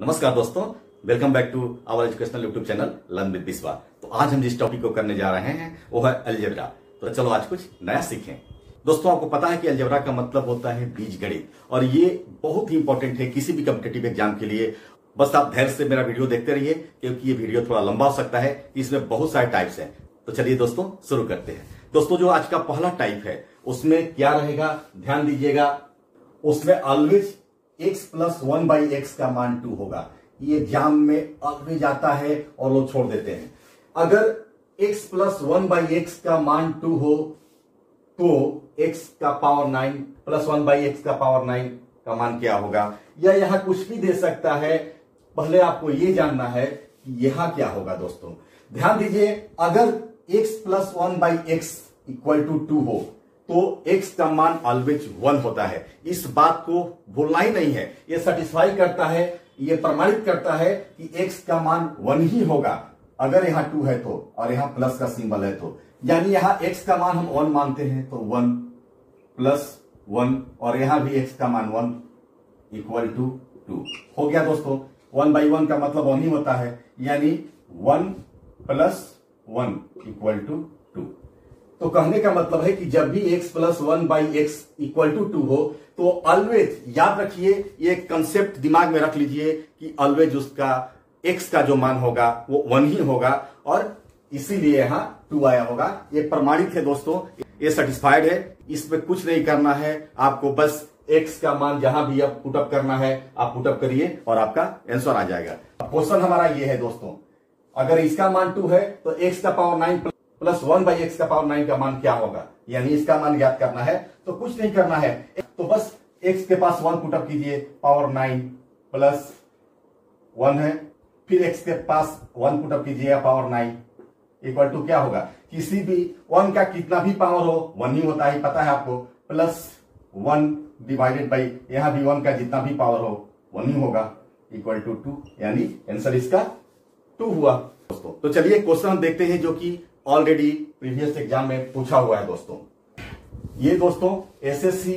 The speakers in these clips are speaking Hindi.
नमस्कार दोस्तों welcome back to our educational YouTube channel learn with Biswa तो आज हम जिस टॉपिक को करने जा रहे हैं वो है अलजेबरा तो चलो आज कुछ नया सीखें दोस्तों आपको पता है कि अलजेबरा का मतलब होता है बीज गणित और ये बहुत ही इंपॉर्टेंट है किसी भी कम्पिटेटिव एग्जाम के लिए बस आप धैर्य से मेरा वीडियो देखते रहिए क्योंकि ये वीडियो थोड़ा लंबा हो सकता है इसमें बहुत सारे टाइप्स हैं तो चलिए दोस्तों शुरू करते हैं दोस्तों जो आज का पहला टाइप है उसमें क्या रहेगा ध्यान दीजिएगा उसमें always x plus one by x का मान टू होगा ये एग्जाम में ऑलवेज जाता है और लोग छोड़ देते हैं अगर x plus one by x का मान टू हो तो एक्स का power nine plus one by x का पावर नाइन का मान क्या होगा या यहां कुछ भी दे सकता है पहले आपको यह जानना है कि यहां क्या होगा दोस्तों ध्यान दीजिए अगर x plus one by x equal to two हो तो एक्स का मान ऑलवेज वन होता है इस बात को भूलना ही नहीं है ये सेटिस्फाई करता है ये प्रमाणित करता है कि एक्स का मान वन ही होगा अगर यहां टू है तो और यहां प्लस का सिंबल है तो यानी यहां एक्स का मान हम वन मानते हैं तो वन प्लस वन और यहां भी एक्स का मान वन इक्वल टू टू हो गया दोस्तों वन बाई वन का मतलब वन ही होता है यानी one plus one equal to two तो कहने का मतलब है कि जब भी x plus one by x equal to two हो तो ऑलवेज याद रखिए ये कंसेप्ट दिमाग में रख लीजिए कि ऑलवेज उसका x का जो मान होगा वो वन ही होगा और इसीलिए यहां टू आया होगा ये प्रमाणित है दोस्तों ये सेटिस्फाइड है इसमें कुछ नहीं करना है आपको बस x का मान जहां भी आप पुटअप करना है आप पुटअप करिए और आपका आंसर आ जाएगा क्वेश्चन हमारा ये है दोस्तों अगर इसका मान टू है तो एक्स का power nine plus one by x का पावर नाइन का मान क्या होगा यानी इसका मान याद करना है तो कुछ नहीं करना है तो बस एक्स के पास वन पुटअप कीजिए पावर नाइन प्लस वन है फिर एक्स के पास वन पुटअप कीजिए पावर नाइन इक्वल टू क्या होगा किसी भी वन का कितना भी पावर हो वन ही होता है पता है आपको प्लस वन डिवाइडेड बाई यहां भी वन का जितना भी पावर हो वन ही होगा इक्वल टू टू यानी आंसर इसका टू हुआ दोस्तों तो चलिए क्वेश्चन देखते हैं जो कि ऑलरेडी प्रीवियस एग्जाम में पूछा हुआ है दोस्तों ये दोस्तों एसएससी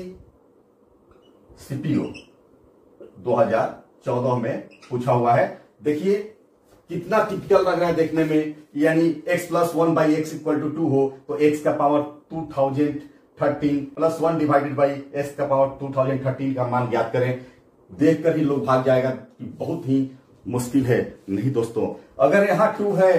सीपीओ 2014 में पूछा हुआ है देखिए कितना टिपिकल लग रहा है देखने में यानी x plus one by x equal to two हो तो x का power two thousand thirteen plus one divided by x का पावर टू थाउजेंड थर्टीन का मान ज्ञात करें देखकर ही लोग भाग जाएगा कि बहुत ही मुश्किल है नहीं दोस्तों अगर यहां टू है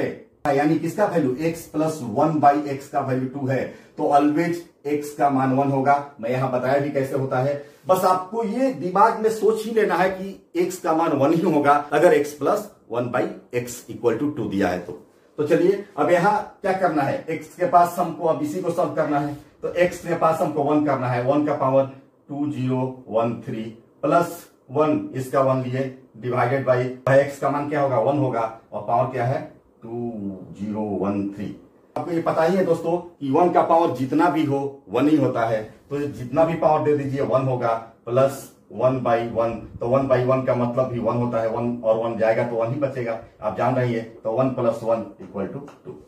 यानी किसका value x plus one by x का वैल्यू टू है तो ऑलवेज x का मान वन होगा मैं यहां बताया भी कैसे होता है बस आपको ये दिमाग में सोच ही लेना है कि x का मान वन ही होगा अगर x plus one by x equal to two दिया है तो तो चलिए अब यहाँ क्या करना है x के पास हमको अब इसी को सॉल्व करना है तो x के पास हमको वन करना है वन का power two zero one three plus one इसका वन लिए डिवाइडेड बाई एक्स का मान क्या होगा वन होगा और पावर क्या है टू जीरो वन थ्री आपको ये पता ही है दोस्तों कि वन का पावर जितना भी हो वन ही होता है तो जितना भी पावर दे दीजिए वन होगा प्लस वन बाई वन तो वन बाई वन का मतलब भी वन होता है वन और वन जाएगा तो वन ही बचेगा आप जान रही है तो one plus one equal to two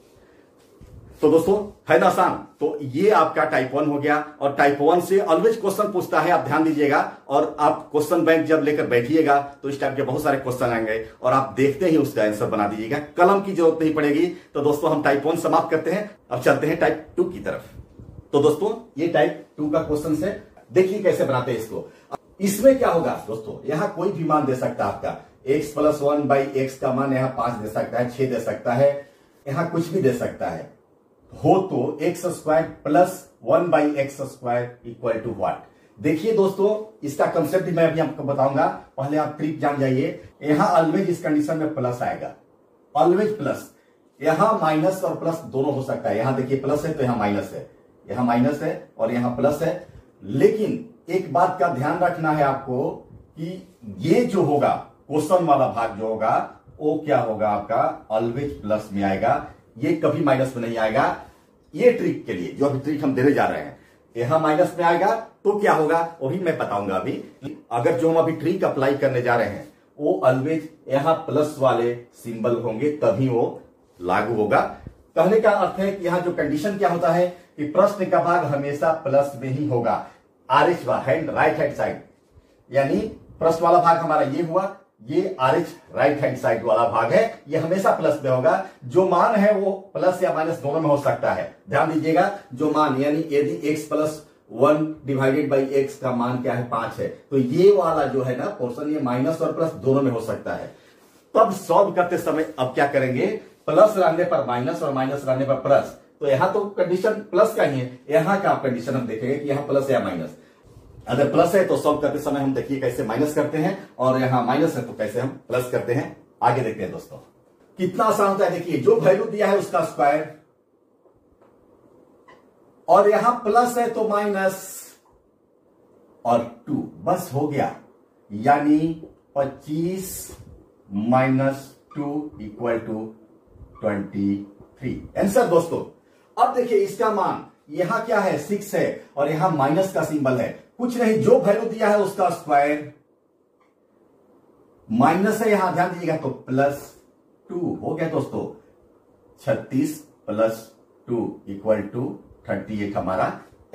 तो दोस्तों फायदा आसान तो ये आपका टाइप वन हो गया और टाइप वन से ऑलवेज क्वेश्चन पूछता है आप ध्यान दीजिएगा और आप क्वेश्चन बैंक जब लेकर बैठिएगा तो इस टाइप के बहुत सारे क्वेश्चन आएंगे और आप देखते ही उसका आंसर बना दीजिएगा कलम की जरूरत नहीं पड़ेगी तो दोस्तों हम टाइप वन समाप्त करते हैं अब चलते हैं टाइप टू की तरफ तो दोस्तों ये टाइप टू का क्वेश्चन है देखिए कैसे बनाते हैं इसको इसमें क्या होगा दोस्तों यहां कोई भी मान दे सकता है आपका x plus one by x का मान यहां पांच दे सकता है छह दे सकता है यहां कुछ भी दे सकता है हो तो x square plus one by x square equal to what देखिए दोस्तों इसका कंसेप्ट मैं अभी आपको बताऊंगा पहले आप ट्रिक जान जाइए यहां ऑलवेज इस कंडीशन में प्लस आएगा ऑलवेज प्लस यहां माइनस और प्लस दोनों हो सकता है यहां देखिए प्लस है तो यहां माइनस है यहां माइनस है और यहां प्लस है लेकिन एक बात का ध्यान रखना है आपको कि ये जो होगा क्वेश्चन वाला भाग जो होगा वो क्या होगा आपका ऑलवेज प्लस में आएगा ये कभी माइनस में नहीं आएगा ये ट्रिक के लिए जो अभी ट्रिक हम देने जा रहे हैं यहां माइनस में आएगा तो क्या होगा वही मैं बताऊंगा अभी अगर जो हम अभी ट्रिक अप्लाई करने जा रहे हैं वो ऑलवेज यहां प्लस वाले सिंबल होंगे तभी वो लागू होगा कहने का अर्थ है कि यहां जो कंडीशन क्या होता है कि प्रश्न का भाग हमेशा प्लस में ही होगा आर एच बार राइट हैंड साइड यानी प्रश्न वाला भाग हमारा ये हुआ ये आर राइट हैंड साइड वाला भाग है ये हमेशा प्लस में होगा जो मान है वो प्लस या माइनस दोनों में हो सकता है ध्यान दीजिएगा जो मान यानी यदि x plus one divided by x का मान क्या है पांच है तो ये वाला जो है ना पोर्सन ये माइनस और प्लस दोनों में हो सकता है तब सॉल्व करते समय अब क्या करेंगे प्लस रहने पर माइनस और माइनस रहने पर प्लस तो यहां तो कंडीशन प्लस का ही है यहां का कंडीशन हम देखेंगे कि यहां प्लस या माइनस अगर प्लस है तो सॉल्व करते समय हम देखिए कैसे माइनस करते हैं और यहां माइनस है तो कैसे हम प्लस करते हैं आगे देखते हैं दोस्तों कितना आसान होता है देखिए जो वैल्यू दिया है उसका स्क्वायर और यहां प्लस है तो माइनस और टू बस हो गया यानी पच्चीस minus two equal to twenty three answer दोस्तों अब देखिए इसका मान यहां क्या है सिक्स है और यहां माइनस का सिंबल है कुछ नहीं जो वैल्यू दिया है उसका स्क्वायर माइनस है यहां ध्यान दीजिएगा तो प्लस टू हो गया दोस्तों छत्तीस plus two equal to thirty eight हमारा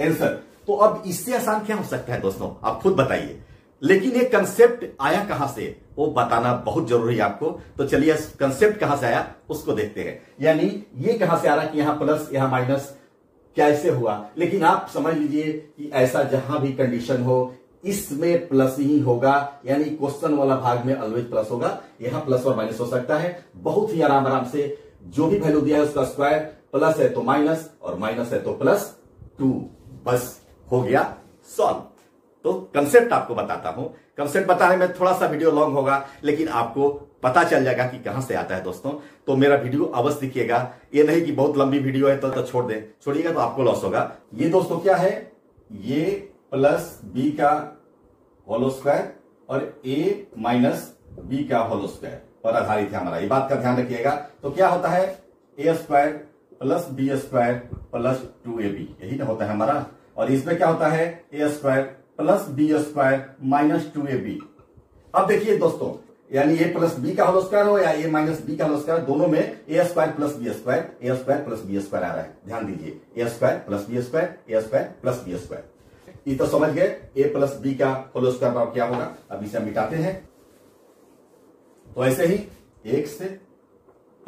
आंसर तो अब इससे आसान क्या हो सकता है दोस्तों आप खुद बताइए लेकिन ये कंसेप्ट आया कहां से वो बताना बहुत जरूरी है आपको तो चलिए कंसेप्ट कहां से आया उसको देखते हैं यानी ये कहां से आ रहा कि यहां प्लस यहां माइनस कैसे हुआ लेकिन आप समझ लीजिए कि ऐसा जहां भी कंडीशन हो इसमें प्लस ही होगा यानी क्वेश्चन वाला भाग में ऑलवेज प्लस होगा यहां प्लस और माइनस हो सकता है बहुत ही आराम आराम से जो भी वैल्यू दिया है उसका स्क्वायर प्लस है तो माइनस और माइनस है तो प्लस टू बस हो गया सॉल्व तो कंसेप्ट आपको बताता हूं कंसेप्ट बताने में थोड़ा सा वीडियो लॉन्ग होगा लेकिन आपको पता चल जाएगा कि कहां से आता है दोस्तों तो मेरा वीडियो अवश्य दिखिएगा ये नहीं कि बहुत लंबी वीडियो है तो, तो छोड़ दें छोड़िएगा तो आपको लॉस होगा ये दोस्तों क्या है ये प्लस बी का होलो स्क्वायर और ए माइनस बी का होलो स्क्वायर पर आधारित है हमारा ये बात का ध्यान रखिएगा तो क्या होता है a square plus b square plus two a b यही ना तो होता है हमारा और इसमें क्या होता है a square plus b square minus two a b अब देखिए दोस्तों यानी ए प्लस बी का होल स्क्वायर हो या ए माइनस बी का होल स्क्वायर दोनों में a square plus b square a square plus b square आ रहा है ध्यान दीजिए a square plus b square a square plus b square ये तो समझ गए ए प्लस बी का होल स्क्वायर क्या होगा अब इसे मिटाते हैं तो ऐसे ही x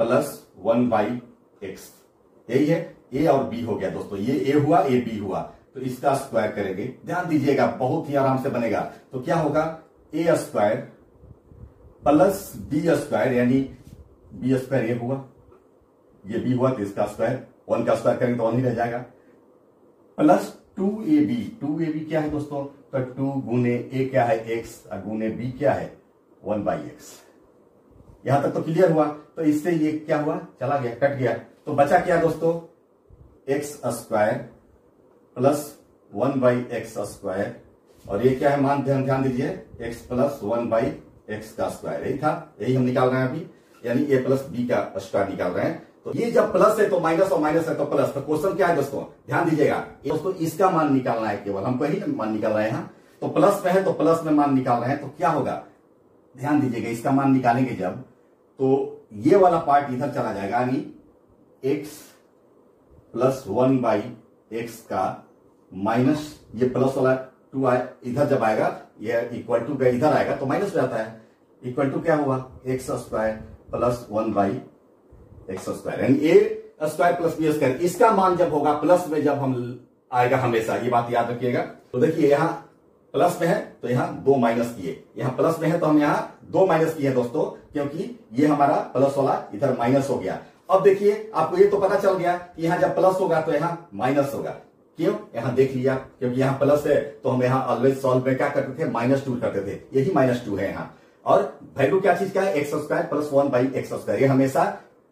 plus one by x यही है ए और बी हो गया दोस्तों ये ए हुआ ए बी हुआ तो इसका स्क्वायर करेंगे ध्यान दीजिएगा बहुत ही आराम से बनेगा तो क्या होगा a square plus b square यानी बी स्क्वायर ये हुआ ये बी हुआ तो इसका स्क्वायर वन का स्क्वायर करेंगे तो वन ही रह जाएगा plus two a b two a b क्या है दोस्तों तो टू गुने ए क्या है एक्स और गुने बी क्या है वन बाई एक्स यहां तक तो क्लियर हुआ तो इससे ये क्या हुआ चला गया कट गया तो बचा क्या दोस्तों x square plus one by x square और ये क्या है मान ध्यान ध्यान दीजिए x plus one by x का स्क्वायर यही था यही हम निकाल रहे हैं अभी यानी a प्लस बी का स्क्वायर निकाल रहे हैं तो ये जब प्लस है तो माइनस और माइनस है तो प्लस तो क्वेश्चन क्या है दोस्तों ध्यान दीजिएगा दोस्तों इसका मान निकालना है केवल हमको ही मान निकाल रहे हैं हाँ। तो प्लस में है तो प्लस में मान निकाल रहे हैं तो क्या होगा ध्यान दीजिएगा इसका मान निकालेंगे जब तो ये वाला पार्ट इधर चला जाएगा यानी x plus one by x का माइनस ये प्लस वाला टू आए इधर जब आएगा ये इक्वल टू का इधर आएगा तो माइनस रहता है इक्वल टू क्या हुआ x square plus one by x square यानी a square plus b square इसका मान जब होगा प्लस में जब हम आएगा हमेशा ये बात याद रखिएगा तो देखिए यहां प्लस में है तो यहां दो माइनस किए यहां प्लस में है तो हम यहां दो माइनस किए दोस्तों क्योंकि ये हमारा प्लस वाला इधर माइनस हो गया अब देखिए आपको ये तो पता चल गया कि यहां जब प्लस होगा तो यहां माइनस होगा क्यों यहां देख लिया क्योंकि यहां प्लस है तो हम यहां ऑलवेज सॉल्व में क्या करते थे माइनस टू करते थे यही माइनस टू है यहां और वैल्यू क्या चीज क्या है x square plus one by x square ये हमेशा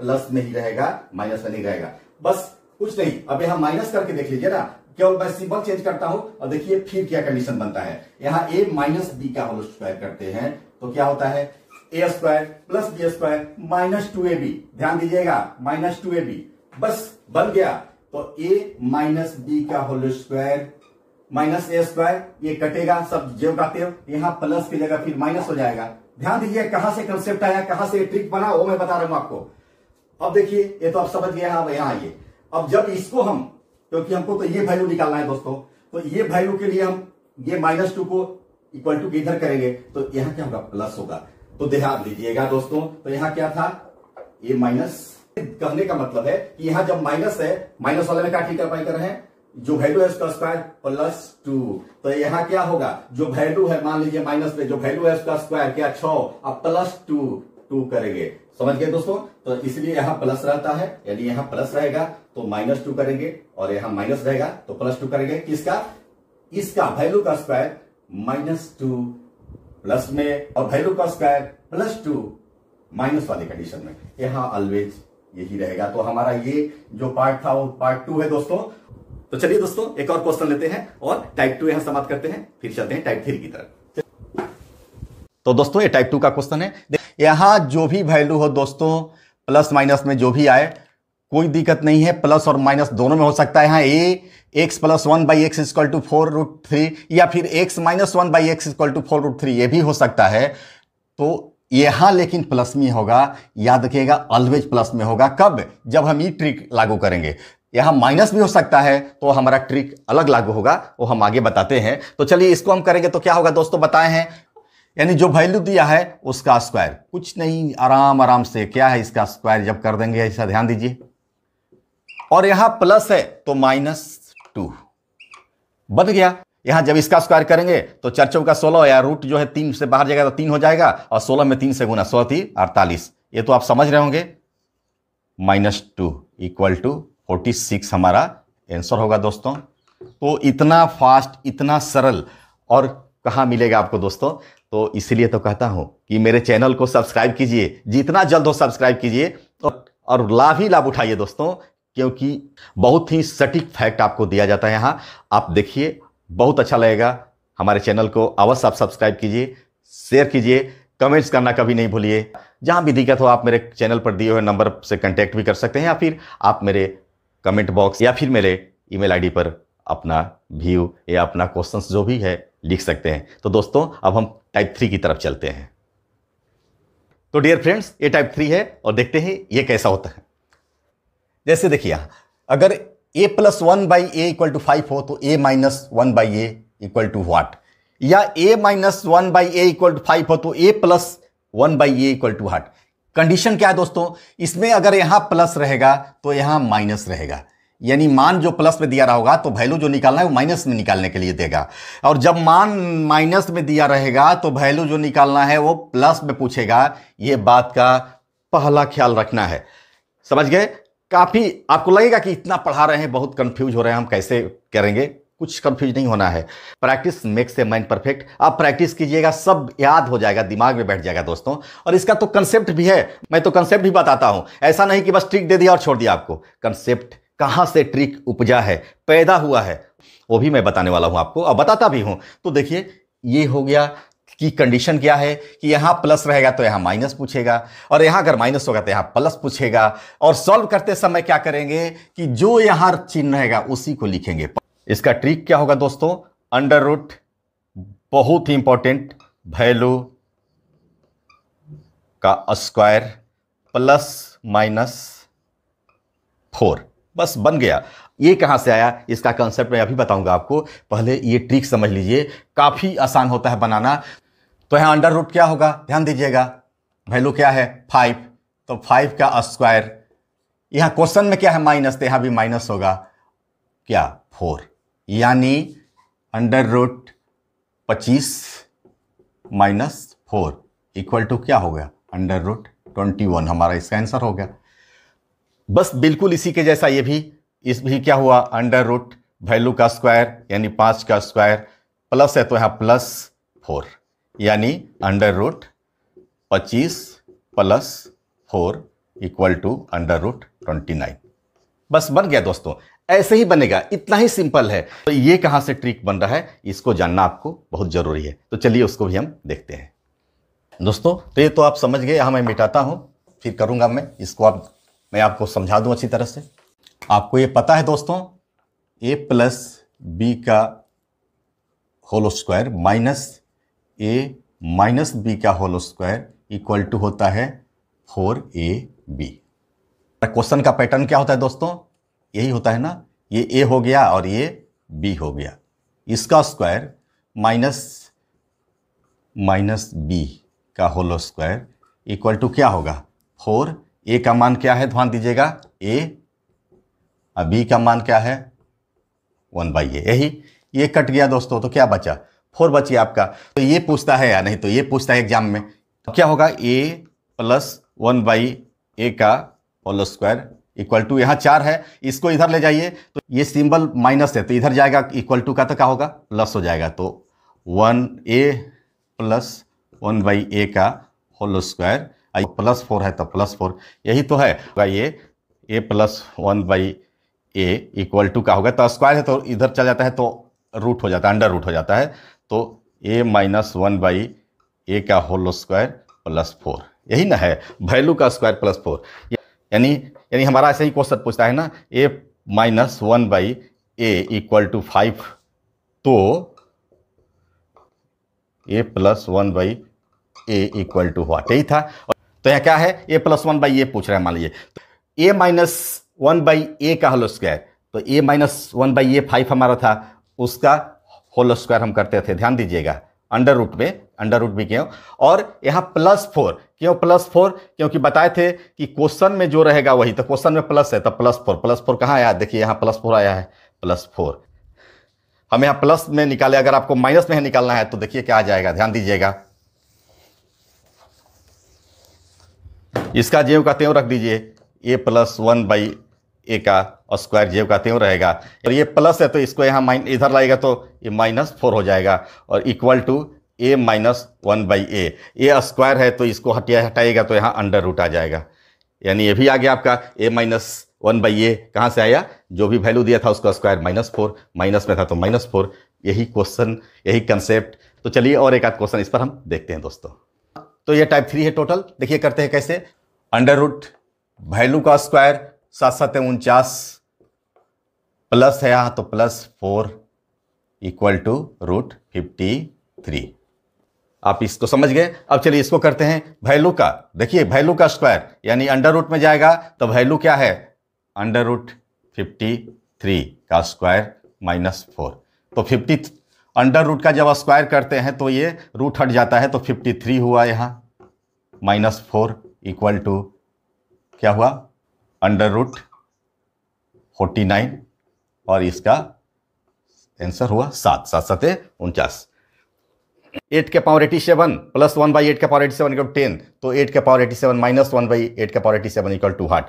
प्लस में ही रहेगा माइनस में नहीं रहेगा बस कुछ नहीं अब यहां माइनस करके देख लीजिए ना क्यों मैं सिंपल चेंज करता हूं और देखिए फिर क्या कंडीशन बनता है यहां ए माइनस बी का होल स्क्वायर करते हैं तो क्या होता है a square plus b square minus two a b ध्यान दीजिएगा माइनस टू ए बी बस बन गया तो ए माइनस बी का whole square minus a square ये कटेगा सब जेव काते यहाँ प्लस की जगह फिर माइनस हो जाएगा ध्यान दीजिए कहां से कंसेप्ट आया कहां से ट्रिक बना वो मैं बता रहा हूं आपको अब देखिए ये तो आप समझ गया अब यहां आइए अब जब इसको हम क्योंकि हमको तो ये वैल्यू निकालना है दोस्तों तो ये वैल्यू के लिए हम ये माइनस टू को इक्वल टू इधर करेंगे तो यहां क्या होगा प्लस होगा तो ध्यान दीजिएगा दोस्तों तो यहां क्या था ये माइनस कहने का मतलब है कि यहां जब माइनस है माइनस वाले में क्या मल्टीप्लाई कर रहे हैं जो वैल्यू है उसका स्क्वायर प्लस टू तो यहाँ क्या होगा जो वैल्यू है मान लीजिए माइनस में जो वैल्यू है उसका स्क्वायर क्या छ अब प्लस टू टू करेंगे समझ गए दोस्तों तो इसलिए यहाँ प्लस रहता है यदि यहाँ प्लस रहेगा तो माइनस टू करेंगे और यहाँ माइनस रहेगा तो प्लस टू करेंगे किसका इसका वैल्यू का स्क्वायर माइनस टू प्लस में और वैल्यू का स्क्वायर प्लस टू माइनस वाली कंडीशन में यहां ऑलवेज यही रहेगा तो हमारा ये जो पार्ट था वो पार्ट टू है दोस्तों तो चलिए दोस्तों एक और क्वेश्चन लेते हैं और टाइप टू यहां समाप्त करते हैं फिर चलते हैं टाइप थ्री की तरफ तो दोस्तों ये टाइप टू का क्वेश्चन है यहां जो भी वैल्यू हो दोस्तों प्लस माइनस में जो भी आए कोई दिक्कत नहीं है प्लस और माइनस दोनों में हो सकता है यहाँ a x plus one by x equal to four root three या फिर x minus one by x equal to four root three ये भी हो सकता है तो यहां लेकिन प्लस में होगा याद रखिएगा ऑलवेज प्लस में होगा कब जब हम ये ट्रिक लागू करेंगे यहां माइनस भी हो सकता है तो हमारा ट्रिक अलग लागू होगा वो हम आगे बताते हैं तो चलिए इसको हम करेंगे तो क्या होगा दोस्तों बताए हैं यानी जो वैल्यू दिया है उसका स्क्वायर कुछ नहीं आराम आराम से क्या है इसका स्क्वायर जब कर देंगे ऐसा ध्यान दीजिए और यहां प्लस है तो माइनस टू बन गया यहाँ जब इसका स्क्वायर करेंगे तो चार का सोलह या रूट जो है तीन से बाहर जाएगा तो तीन हो जाएगा और सोलह में तीन से गुना सोलह थी अड़तालीस ये तो आप समझ रहे होंगे minus two equal to forty six हमारा आंसर होगा दोस्तों तो इतना फास्ट इतना सरल और कहाँ मिलेगा आपको दोस्तों तो इसलिए तो कहता हूँ कि मेरे चैनल को सब्सक्राइब कीजिए जितना जल्द हो सब्सक्राइब कीजिए और लाभ ही लाभ उठाइए दोस्तों क्योंकि बहुत ही सटीक फैक्ट आपको दिया जाता है यहाँ आप देखिए बहुत अच्छा लगेगा हमारे चैनल को अवश्य आप सब्सक्राइब कीजिए शेयर कीजिए कमेंट्स करना कभी नहीं भूलिए जहाँ भी दिक्कत हो आप मेरे चैनल पर दिए हुए नंबर से कॉन्टैक्ट भी कर सकते हैं या फिर आप मेरे कमेंट बॉक्स या फिर मेरे ईमेल आईडी पर अपना व्यू या अपना क्वेश्चंस जो भी है लिख सकते हैं तो दोस्तों अब हम टाइप थ्री की तरफ चलते हैं तो डियर फ्रेंड्स ये टाइप थ्री है और देखते हैं ये कैसा होता है जैसे देखिए अगर a plus one by a equal to five हो तो a minus one by a equal to what या a minus one by a equal to five हो तो a plus one by a equal to what condition क्या है दोस्तों इसमें अगर यहां प्लस रहेगा तो यहां माइनस रहेगा यानी मान जो प्लस में दिया रहा होगा तो वैल्यू जो निकालना है वो माइनस में निकालने के लिए देगा और जब मान माइनस में दिया रहेगा तो वैल्यू जो निकालना है वो प्लस में पूछेगा ये बात का पहला ख्याल रखना है समझ गए काफ़ी आपको लगेगा कि इतना पढ़ा रहे हैं बहुत कंफ्यूज हो रहे हैं हम कैसे करेंगे कुछ कंफ्यूज नहीं होना है practice makes a mind perfect आप प्रैक्टिस कीजिएगा सब याद हो जाएगा दिमाग में बैठ जाएगा दोस्तों और इसका तो कंसेप्ट भी है मैं तो कंसेप्ट भी बताता हूँ ऐसा नहीं कि बस ट्रिक दे दिया और छोड़ दिया आपको कंसेप्ट कहाँ से ट्रिक उपजा है पैदा हुआ है वो भी मैं बताने वाला हूँ आपको और बताता भी हूँ तो देखिए ये हो गया कि कंडीशन क्या है कि यहां प्लस रहेगा तो यहां माइनस पूछेगा और यहां अगर माइनस होगा तो यहां प्लस पूछेगा और सॉल्व करते समय क्या करेंगे कि जो यहां चिन्ह रहेगा उसी को लिखेंगे इसका ट्रिक क्या होगा दोस्तों अंडर रूट बहुत ही इंपॉर्टेंट वैल्यू का स्क्वायर प्लस माइनस फोर बस बन गया ये कहां से आया इसका कॉन्सेप्ट मैं अभी बताऊंगा आपको पहले ये ट्रिक समझ लीजिए काफ़ी आसान होता है बनाना तो यहाँ अंडर रूट क्या होगा ध्यान दीजिएगा वैल्यू क्या है फाइव तो फाइव का स्क्वायर यहाँ क्वेश्चन में क्या है माइनस तो यहाँ भी माइनस होगा क्या फोर यानी अंडर रूट पच्चीस माइनस फोर इक्वल टू क्या हो गया अंडर रूट ट्वेंटी वन हमारा इसका आंसर हो गया बस बिल्कुल इसी के जैसा ये भी इस भी क्या हुआ अंडर रूट वैल्यू का स्क्वायर यानी पाँच का स्क्वायर प्लस है तो यहाँ प्लस फोर यानी अंडर रूट पच्चीस plus four equal to under root twenty nine बस बन गया दोस्तों ऐसे ही बनेगा इतना ही सिंपल है तो ये कहाँ से ट्रिक बन रहा है इसको जानना आपको बहुत ज़रूरी है तो चलिए उसको भी हम देखते हैं दोस्तों तो ये तो आप समझ गए यहाँ मैं मिटाता हूँ फिर करूँगा मैं इसको आप मैं आपको समझा दूँ अच्छी तरह से आपको ये पता है दोस्तों ए प्लस बी का whole square minus a minus b का होल स्क्वायर इक्वल टू होता है फोर ए बी क्वेश्चन का पैटर्न क्या होता है दोस्तों यही होता है ना ये ए हो गया और ये बी हो गया इसका स्क्वायर माइनस माइनस बी का होल स्क्वायर इक्वल टू क्या होगा फोर ए का मान क्या है ध्यान दीजिएगा ए और बी का मान क्या है वन बाई ए यही ये कट गया दोस्तों तो क्या बचा फोर बचिए आपका तो ये पूछता है या नहीं तो ये पूछता है एग्जाम में तो क्या होगा a plus one by a का होल स्क्वायर इक्वल टू यहाँ चार है इसको इधर ले जाइए तो ये सिंबल माइनस है तो इधर जाएगा इक्वल टू का तो क्या होगा प्लस हो जाएगा तो one a plus one by a का होल स्क्वायर प्लस फोर है तो प्लस फोर यही तो है ये a plus one by a equal to का होगा तो स्क्वायर है तो इधर चल जाता है तो रूट हो जाता है अंडर रूट हो जाता है तो a minus one by a का होल स्क्वायर प्लस फोर यही ना है वैल्यू का स्क्वायर प्लस फोर यानी यानी हमारा ऐसे ही क्वेश्चन पूछता है ना a minus one by a equal to five तो a plus one by a equal to what यही था तो यहाँ क्या है a plus one by a पूछ रहे हैं मान लीजिए तो a minus one by a का होल स्क्वायर तो a minus one by a five हमारा था उसका होल स्क्वायर हम करते थे ध्यान दीजिएगा अंडर रूट में अंडर रूट भी क्यों और यहाँ प्लस फोर क्यों प्लस फोर क्योंकि बताए थे कि क्वेश्चन में जो रहेगा वही तो क्वेश्चन में प्लस है तो प्लस फोर प्लस फोर कहाँ आया देखिए यहाँ प्लस फोर आया है प्लस फोर हम यहाँ प्लस में निकाले अगर आपको माइनस में निकालना है तो देखिए क्या आ जाएगा ध्यान दीजिएगा इसका जेव का त्यों रख दीजिए a plus one by a का और स्क्वायर जेब का त्यों रहेगा और ये प्लस है तो इसको यहाँ माइन इधर लाएगा तो ये माइनस फोर हो जाएगा और equal to a minus one by a a square है तो इसको हटिया हटाएगा तो यहाँ अंडर रूट आ जाएगा यानी ये भी आ गया आपका a minus one by a कहाँ से आया जो भी वैल्यू दिया था उसका स्क्वायर माइनस फोर माइनस में था तो माइनस फोर यही क्वेश्चन यही कंसेप्ट तो चलिए और एक आध क्वेश्चन इस पर हम देखते हैं दोस्तों तो ये टाइप थ्री है टोटल देखिए करते हैं कैसे अंडर रूट वैल्यू का स्क्वायर सात सात उनचास प्लस है यहाँ तो plus four equal to root fifty three आप इसको समझ गए अब चलिए इसको करते हैं वैल्यू का देखिए वैल्यू का स्क्वायर यानी अंडर रूट में जाएगा तो वैल्यू क्या है अंडर रूट फिफ्टी थ्री का स्क्वायर माइनस फोर तो फिफ्टी अंडर रूट का जब स्क्वायर करते हैं तो ये रूट हट जाता है तो फिफ्टी थ्री हुआ यहाँ माइनस फोर इक्वल टू क्या हुआ अंडर रूट फोर्टी नाइन और इसका आंसर हुआ सात सात सते उनचास एट के power eighty seven plus one by eight के power eighty seven equal ten तो एट के power eighty seven minus one by eight के power eighty seven equal to what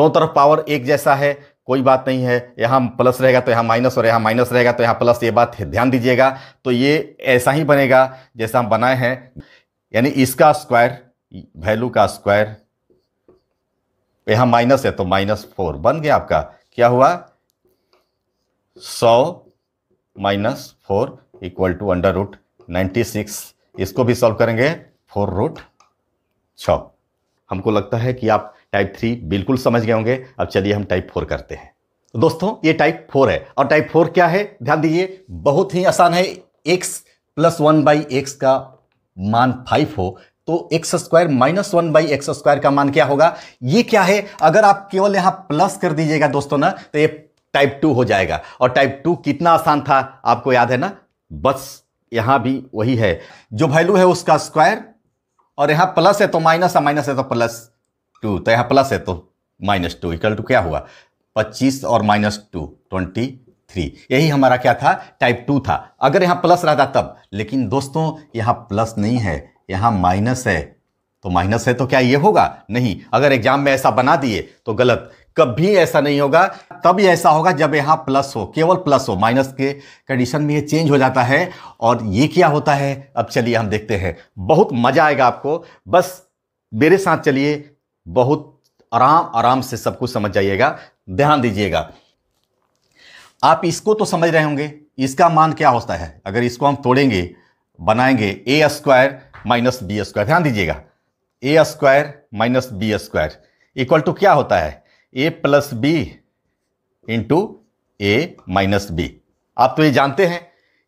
दो तरफ पावर एक जैसा है कोई बात नहीं है यहाँ प्लस रहेगा तो यहाँ माइनस और यहाँ माइनस रहेगा तो यहाँ प्लस ये बात ध्यान दीजिएगा तो ये ऐसा ही बनेगा जैसा हम बनाए हैं यानी इसका स्क्वायर वैल्यू का स्क्वायर यहां माइनस है तो माइनस फोर बन गया आपका क्या हुआ सौ minus four equal to under root ninety six इसको भी सॉल्व करेंगे फोर रूट छ हमको लगता है कि आप टाइप थ्री बिल्कुल समझ गए होंगे अब चलिए हम टाइप फोर करते हैं तो दोस्तों ये टाइप फोर है और टाइप फोर क्या है ध्यान दीजिए बहुत ही आसान है x plus one by x का मान फाइव हो तो x square minus one by x square का मान क्या होगा ये क्या है अगर आप केवल यहां प्लस कर दीजिएगा दोस्तों ना तो ये टाइप टू हो जाएगा और टाइप टू कितना आसान था आपको याद है ना बस यहां भी वही है जो वैल्यू है उसका स्क्वायर और यहां प्लस है तो माइनस है माइनस है तो प्लस टू तो यहां प्लस है तो माइनस टू इक्वल टू क्या हुआ पच्चीस और माइनस टू ट्वेंटी थ्री यही हमारा क्या था टाइप टू था अगर यहां प्लस रहता तब लेकिन दोस्तों यहां प्लस नहीं है यहां माइनस है तो माइनस है तो क्या ये होगा नहीं अगर एग्जाम में ऐसा बना दिए तो गलत कभी ऐसा नहीं होगा तब ये ऐसा होगा जब यहां प्लस हो केवल प्लस हो माइनस के कंडीशन में ये चेंज हो जाता है और ये क्या होता है अब चलिए हम देखते हैं बहुत मज़ा आएगा आपको बस मेरे साथ चलिए बहुत आराम आराम से सब कुछ समझ जाइएगा ध्यान दीजिएगा आप इसको तो समझ रहे होंगे इसका मान क्या होता है अगर इसको हम तोड़ेंगे बनाएंगे a square minus b square ध्यान दीजिएगा a square minus b square equal to क्या होता है a plus b into a minus b आप तो ये जानते हैं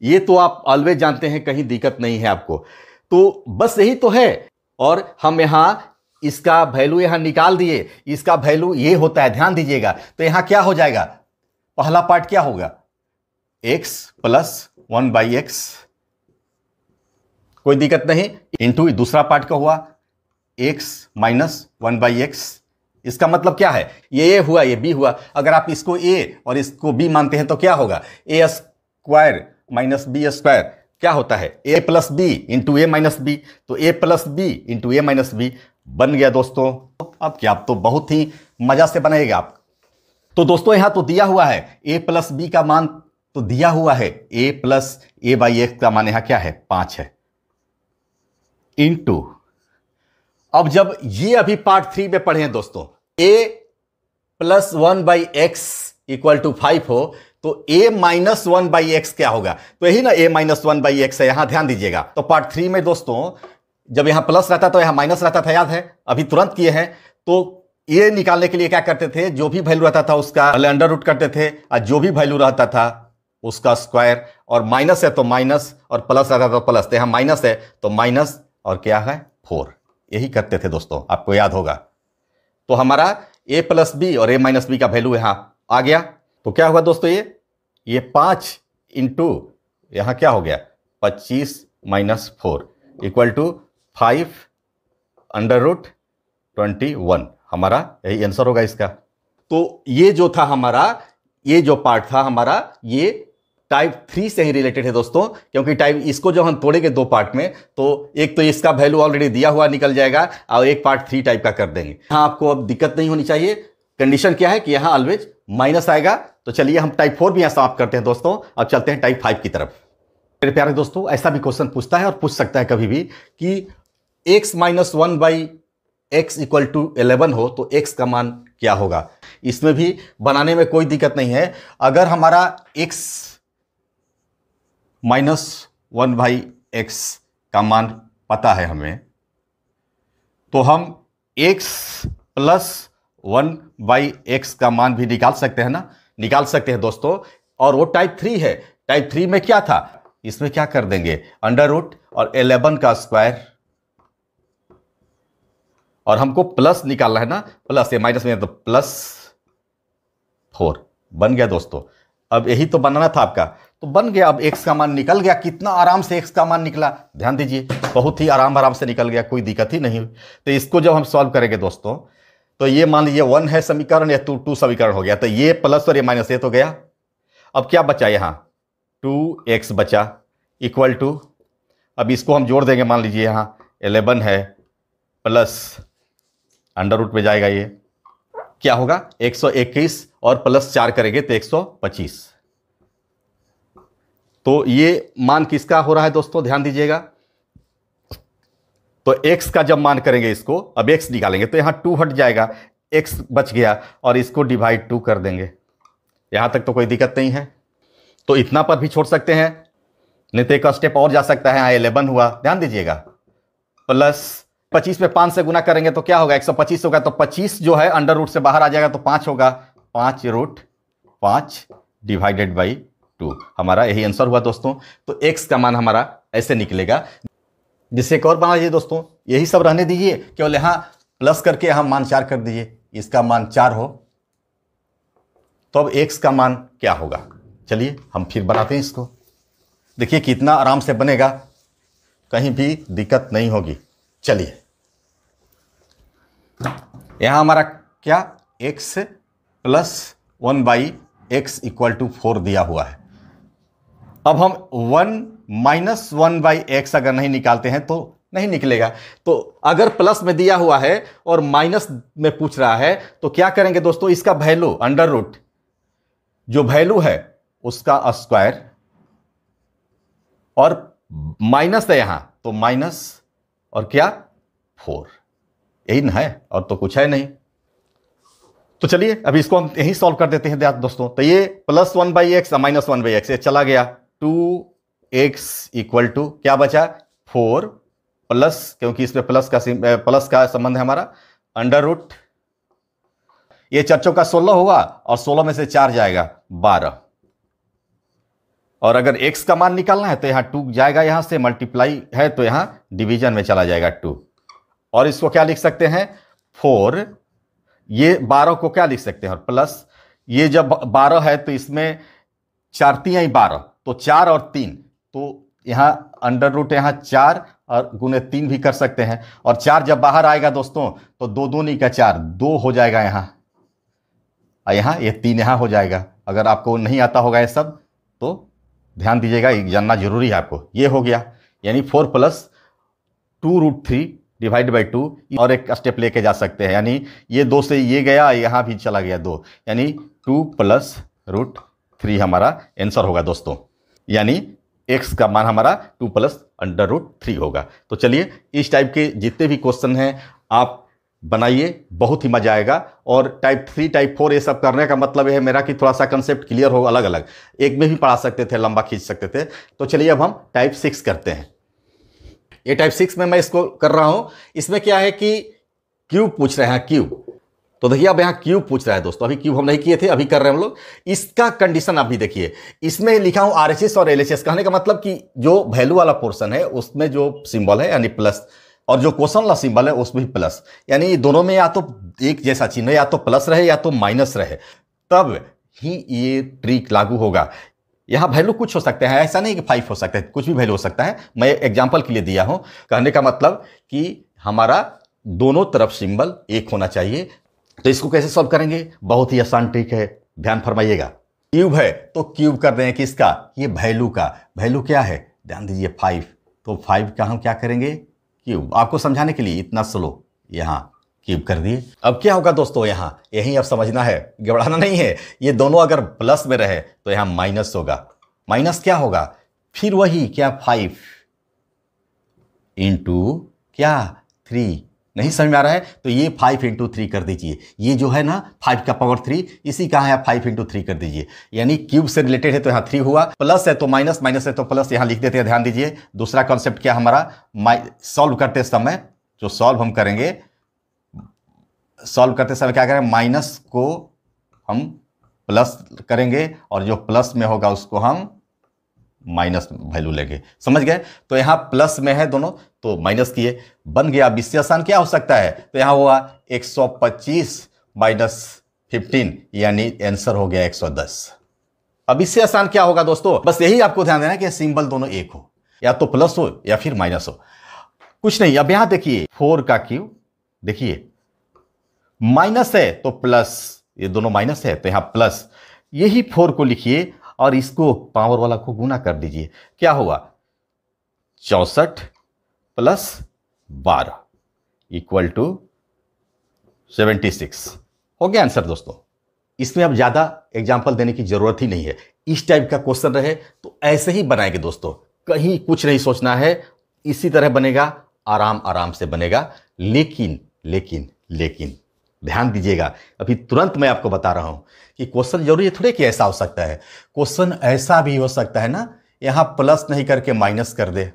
ये तो आप ऑलवेज जानते हैं कहीं दिक्कत नहीं है आपको तो बस यही तो है और हम यहाँ इसका वैल्यू यहाँ निकाल दिए इसका वैल्यू ये होता है ध्यान दीजिएगा तो यहाँ क्या हो जाएगा पहला पार्ट क्या होगा x plus one by x कोई दिक्कत नहीं इंटू दूसरा पार्ट का हुआ x minus one by x इसका मतलब क्या है ये ए हुआ ये बी हुआ अगर आप इसको ए और इसको बी मानते हैं तो क्या होगा a square minus b square क्या होता है a plus b into a minus b तो a plus b into a minus b बन गया दोस्तों अब क्या आप तो बहुत ही मजा से बनाएगा आप तो दोस्तों यहां तो दिया हुआ है ए प्लस बी का मान तो दिया हुआ है a plus a by x का मान यहाँ क्या है पांच है इन टू अब जब ये अभी पार्ट थ्री में पढ़े दोस्तों a plus one by x equal to five हो तो a minus one by x क्या होगा तो यही ना a minus one by x है यहां ध्यान दीजिएगा तो पार्ट थ्री में दोस्तों जब यहां प्लस रहता तो यहां माइनस रहता था याद है अभी तुरंत किए हैं तो ये निकालने के लिए क्या करते थे जो भी वैल्यू रहता था उसका अंडर रूट करते थे और जो भी वैल्यू रहता था उसका स्क्वायर और माइनस है तो माइनस और प्लस रहता था तो प्लस तो यहाँ माइनस है तो माइनस और क्या है फोर यही करते थे दोस्तों आपको याद होगा तो हमारा ए प्लस बी और ए माइनस बी का वैल्यू यहाँ आ गया तो क्या हुआ दोस्तों ये ये पाँच इंटू यहाँ क्या हो गया पच्चीस minus four equal to five under root twenty one हमारा यही आंसर होगा इसका तो ये जो था हमारा ये जो पार्ट था हमारा ये टाइप थ्री से ही रिलेटेड है दोस्तों क्योंकि टाइप इसको जब हम तोड़ेंगे दो पार्ट में तो एक तो इसका वैल्यू ऑलरेडी दिया हुआ निकल जाएगा और एक पार्ट थ्री टाइप का कर देंगे हाँ आपको अब दिक्कत नहीं होनी चाहिए कंडीशन क्या है कि यहाँ ऑलवेज माइनस आएगा तो चलिए हम टाइप फोर भी यहाँ समाप्त करते हैं दोस्तों अब चलते हैं टाइप फाइव की तरफ मेरे प्यारे दोस्तों ऐसा भी क्वेश्चन पूछता है और पूछ सकता है कभी भी कि x minus one by x equal to eleven हो तो एक्स का मान क्या होगा इसमें भी बनाने में कोई दिक्कत नहीं है अगर हमारा x minus one by x का मान पता है हमें तो हम x plus one by x का मान भी निकाल सकते हैं ना निकाल सकते हैं दोस्तों और वो टाइप थ्री है टाइप थ्री में क्या था इसमें क्या कर देंगे अंडर रूट और एलेवन का स्क्वायर और हमको प्लस निकालना है ना प्लस ये माइनस में तो प्लस फोर बन गया दोस्तों अब यही तो बनाना था आपका तो बन गया अब एक्स का मान निकल गया कितना आराम से एक्स का मान निकला ध्यान दीजिए बहुत ही आराम आराम से निकल गया कोई दिक्कत ही नहीं हुई तो इसको जब हम सॉल्व करेंगे दोस्तों तो ये मान लीजिए वन है समीकरण या टू टू समीकरण हो गया तो ये प्लस और ये माइनस ये तो गया अब क्या बचा यहाँ टू एक्स बचा इक्वल टू अब इसको हम जोड़ देंगे मान लीजिए यहाँ एलेवन है प्लस अंडर रूट में जाएगा ये क्या होगा इक्कीस और प्लस चार करेंगे तो पच्चीस तो ये मान किसका हो रहा है दोस्तों ध्यान दीजिएगा तो x का जब मान करेंगे इसको अब x निकालेंगे तो यहां टू हट जाएगा x बच गया और इसको डिवाइड टू कर देंगे यहां तक तो कोई दिक्कत नहीं है तो इतना पर भी छोड़ सकते हैं नहीं तो एक स्टेप और जा सकता है यहाँ एलेवन हुआ ध्यान दीजिएगा प्लस पच्चीस में पांच से गुना करेंगे तो क्या होगा एक सौ पच्चीस होगा तो पच्चीस जो है अंडर रूट से बाहर आ जाएगा तो पांच होगा पांच रूट पांच डिवाइडेड बाई टू हमारा यही आंसर हुआ दोस्तों तो एक्स का मान हमारा ऐसे निकलेगा जिसे एक और बना दीजिए दोस्तों यही सब रहने दीजिए केवल यहाँ प्लस करके यहाँ मान चार कर दीजिए इसका मान चार हो तो अब एक्स का मान क्या होगा चलिए हम फिर बनाते हैं इसको देखिए कितना आराम से बनेगा कहीं भी दिक्कत नहीं होगी चलिए यहाँ हमारा क्या x plus one by x equal to four दिया हुआ है अब हम one minus one by x अगर नहीं निकालते हैं तो नहीं निकलेगा तो अगर प्लस में दिया हुआ है और माइनस में पूछ रहा है तो क्या करेंगे दोस्तों इसका वैल्यू अंडर रूट जो वैल्यू है उसका स्क्वायर और माइनस है यहां तो माइनस और क्या फोर यही ना है और तो कुछ है नहीं तो चलिए अभी इसको हम यही सॉल्व कर देते हैं दोस्तों तो ये plus one by x minus one by x ये चला गया टू एक्स इक्वल टू क्या बचा फोर प्लस क्योंकि इसमें प्लस का प्लस का संबंध है हमारा अंडर रूट ये चर्चों का सोलह होगा और सोलह में से चार जाएगा बारह और अगर एक्स का मान निकालना है तो यहां टू जाएगा यहां से मल्टीप्लाई है तो यहां डिवीजन में चला जाएगा टू और इसको क्या लिख सकते हैं फोर ये बारह को क्या लिख सकते हैं और प्लस ये जब बारह है तो इसमें चारती तियाई बारह तो चार और तीन तो यहाँ अंडर रूट यहाँ चार और गुने तीन भी कर सकते हैं और चार जब बाहर आएगा दोस्तों तो दो नहीं का चार दो हो जाएगा यहाँ और यहाँ ये यह तीन यहाँ हो जाएगा अगर आपको नहीं आता होगा ये सब तो ध्यान दीजिएगा जानना जरूरी है आपको ये हो गया यानी four plus two root three divide by two और एक स्टेप लेके जा सकते हैं यानी ये दो से ये गया यहाँ भी चला गया दो यानी टू प्लस रूट थ्री हमारा आंसर होगा दोस्तों यानी एक्स का मान हमारा two plus under root three होगा तो चलिए इस टाइप के जितने भी क्वेश्चन हैं आप बनाइए बहुत ही मजा आएगा और टाइप थ्री टाइप फोर ये सब करने का मतलब है मेरा कि थोड़ा सा कंसेप्ट क्लियर हो अलग अलग एक में भी पढ़ा सकते थे लंबा खींच सकते थे तो चलिए अब हम टाइप सिक्स करते हैं ये टाइप सिक्स में मैं इसको कर रहा हूँ इसमें क्या है कि क्यूब पूछ रहे हैं क्यूब तो देखिए अब यहाँ क्यूब पूछ रहा है दोस्तों अभी क्यूब हम नहीं किए थे अभी कर रहे हैं हम लोग इसका कंडीशन आप भी देखिए इसमें लिखा हूँ आर और एल कहने का मतलब कि जो वैल्यू वाला पोर्सन है उसमें जो सिंबल है यानी प्लस और जो क्वेश्चन वाला सिंबल है उसमें भी प्लस यानी दोनों में या तो एक जैसा चिन्ह या तो प्लस रहे या तो माइनस रहे तब ही ये ट्रिक लागू होगा यहाँ वैल्यू कुछ हो सकता है ऐसा नहीं कि फाइव हो सकता है कुछ भी वैल्यू हो सकता है मैं एग्जाम्पल के लिए दिया हूँ कहने का मतलब कि हमारा दोनों तरफ सिंबल एक होना चाहिए तो इसको कैसे सॉल्व करेंगे बहुत ही आसान ट्रिक है ध्यान फरमाइएगा क्यूब है तो क्यूब कर दें किसका ये वैल्यू का वैल्यू क्या है ध्यान दीजिए फाइव तो फाइव का हम क्या करेंगे क्यूब आपको समझाने के लिए इतना स्लो यहाँ क्यूब कर दिए अब क्या होगा दोस्तों यहाँ यही अब समझना है गबड़ाना नहीं है ये दोनों अगर प्लस में रहे तो यहाँ माइनस होगा माइनस क्या होगा फिर वही क्या फाइव इंटू क्या थ्री नहीं समझ में आ रहा है तो ये फाइव इंटू थ्री कर दीजिए ये जो है ना फाइव का पावर थ्री इसी का है फाइव इंटू थ्री कर दीजिए यानी क्यूब से रिलेटेड है तो यहाँ थ्री हुआ प्लस है तो माइनस माइनस है तो प्लस यहाँ लिख देते हैं ध्यान दीजिए दूसरा कॉन्सेप्ट क्या हमारा सॉल्व करते समय जो सॉल्व हम करेंगे सॉल्व करते समय क्या करें माइनस को हम प्लस करेंगे और जो प्लस में होगा उसको हम माइनस वैल्यू लेंगे समझ गए तो यहाँ प्लस में है दोनों तो माइनस किए बन गया आसान क्या हो सकता है तो यहाँ हुआ 125 माइनस 15 यानी आंसर हो गया 110 अब इससे आसान क्या होगा दोस्तों बस यही आपको ध्यान देना कि सिंबल दोनों एक हो या तो प्लस हो या फिर माइनस हो कुछ नहीं अब यहां देखिए फोर का क्यू देखिए माइनस है तो प्लस ये दोनों माइनस है तो यहां प्लस यही फोर को लिखिए और इसको पावर वाला को गुना कर दीजिए क्या हुआ चौसठ प्लस बारह इक्वल टू सेवेंटी सिक्स हो गया आंसर दोस्तों इसमें अब ज़्यादा एग्जाम्पल देने की ज़रूरत ही नहीं है इस टाइप का क्वेश्चन रहे तो ऐसे ही बनाएंगे दोस्तों कहीं कुछ नहीं सोचना है इसी तरह बनेगा आराम आराम से बनेगा लेकिन लेकिन लेकिन ध्यान दीजिएगा अभी तुरंत मैं आपको बता रहा हूं कि क्वेश्चन जरूरी थोड़े कि ऐसा हो सकता है क्वेश्चन ऐसा भी हो सकता है ना यहां प्लस नहीं करके माइनस कर दे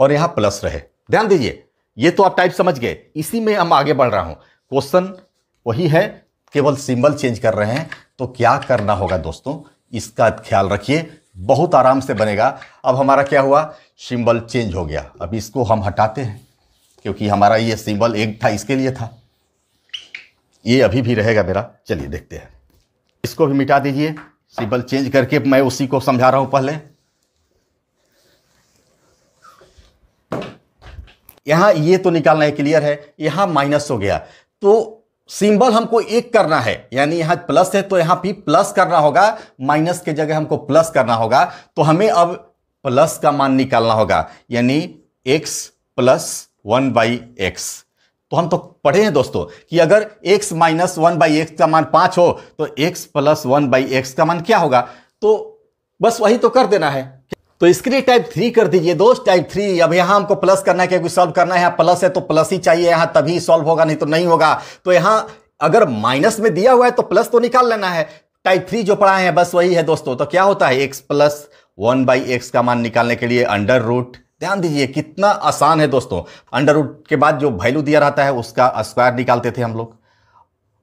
और यहां प्लस रहे ध्यान दीजिए ये तो आप टाइप समझ गए इसी में हम आगे बढ़ रहा हूं क्वेश्चन वही है केवल सिंबल चेंज कर रहे हैं तो क्या करना होगा दोस्तों इसका ख्याल रखिए बहुत आराम से बनेगा अब हमारा क्या हुआ सिंबल चेंज हो गया अब इसको हम हटाते हैं क्योंकि हमारा ये सिंबल एक था इसके लिए था ये अभी भी रहेगा मेरा चलिए देखते हैं इसको भी मिटा दीजिए सिंबल चेंज करके मैं उसी को समझा रहा हूँ पहले यहाँ ये तो निकालना है क्लियर है यहाँ माइनस हो गया तो सिंबल हमको एक करना है यानी यहाँ प्लस है तो यहाँ भी प्लस करना होगा माइनस के जगह हमको प्लस करना होगा तो हमें अब प्लस का मान निकालना होगा यानी x plus one by x तो हम तो पढ़े हैं दोस्तों कि अगर x minus one by x का मान पाँच हो तो x plus one by x का मान क्या होगा तो बस वही तो कर देना है तो इसके लिए टाइप थ्री कर दीजिए दोस्त टाइप थ्री अब यहाँ हमको प्लस करना है क्योंकि सॉल्व करना है यहाँ प्लस है तो प्लस ही चाहिए यहाँ तभी सॉल्व होगा नहीं तो नहीं होगा तो यहाँ अगर माइनस में दिया हुआ है तो प्लस तो निकाल लेना है टाइप थ्री जो पढ़ाए हैं बस वही है दोस्तों तो क्या होता है x plus one by x का मान निकालने के लिए अंडर रूट ध्यान दीजिए कितना आसान है दोस्तों अंडर रूट के बाद जो वैल्यू दिया रहता है उसका स्क्वायर निकालते थे हम लोग